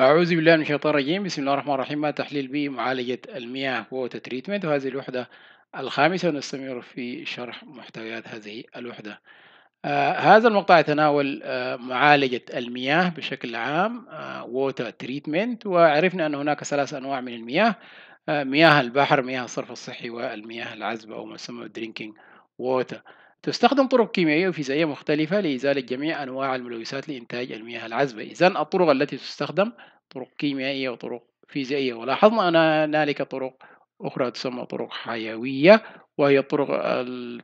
أعوذ بالله من الشيطان الرجيم بسم الله الرحمن الرحيم تحليل بي معالجة المياه ووتر تريتمنت وهذه الوحدة الخامسة ونستمر في شرح محتويات هذه الوحدة آه هذا المقطع يتناول آه معالجة المياه بشكل عام آه، ووتر تريتمنت وعرفنا أن هناك ثلاث أنواع من المياه آه مياه البحر مياه الصرف الصحي والمياه العذبة أو ما يسمى درينكينج ووتر تستخدم طرق كيميائية وفيزيائية مختلفة لإزالة جميع أنواع الملوثات لإنتاج المياه العذبة إذا الطرق التي تستخدم طرق كيميائية وطرق فيزيائية ولاحظنا أن هنالك طرق أخرى تسمى طرق حيوية وهي الطرق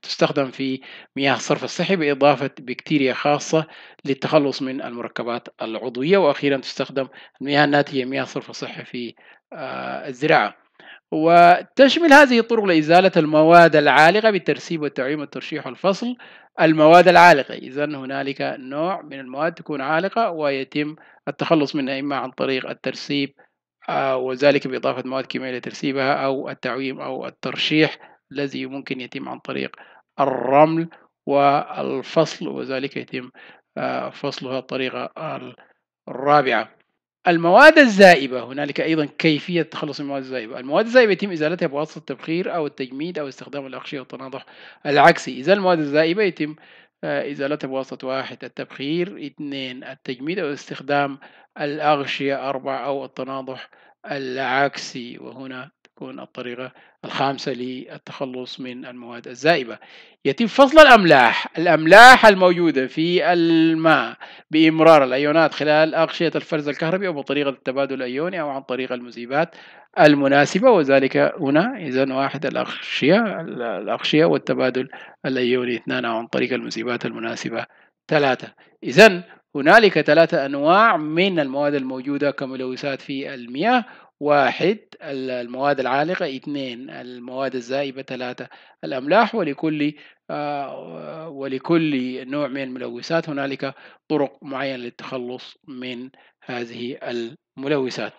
تستخدم في مياه الصرف الصحي بإضافة بكتيريا خاصة للتخلص من المركبات العضوية وأخيرا تستخدم المياه الناتجة مياه الصرف الصحي في آه، الزراعة وتشمل هذه الطرق لإزالة المواد العالقة بالترسيب والتعويم والترشيح والفصل المواد العالقة إذا هنالك نوع من المواد تكون عالقة ويتم التخلص منها إما عن طريق الترسيب آه، وذلك بإضافة مواد كيميائية لترسيبها أو التعويم أو الترشيح الذي ممكن يتم عن طريق الرمل والفصل وذلك يتم آه، فصلها الطريقة الرابعة المواد الزائبة هنالك أيضا كيفية تخلص المواد الزائبة المواد الزائبة يتم إزالتها بواسطة التبخير أو التجميد أو استخدام الأغشية والتناضح العكسي إذا المواد الزائبة يتم آه، إزالتها بواسطة واحد التبخير اثنين التجميد أو استخدام الأغشية أربعة أو التناضح العكسي وهنا تكون الطريقة الخامسة للتخلص من المواد الزائبة يتم فصل الأملاح الأملاح الموجودة في الماء بإمرار الأيونات خلال أغشية الفرز الكهربي أو بطريقة التبادل الأيوني أو عن طريق المذيبات المناسبة وذلك هنا إذا واحد الأغشية الأغشية والتبادل الأيوني اثنان أو عن طريق المذيبات المناسبة ثلاثة إذا هنالك ثلاثة أنواع من المواد الموجودة كملوثات في المياه واحد المواد العالقة اثنين المواد الزائبة ثلاثة الأملاح ولكل آه، ولكل نوع من الملوثات هنالك طرق معينة للتخلص من هذه الملوثات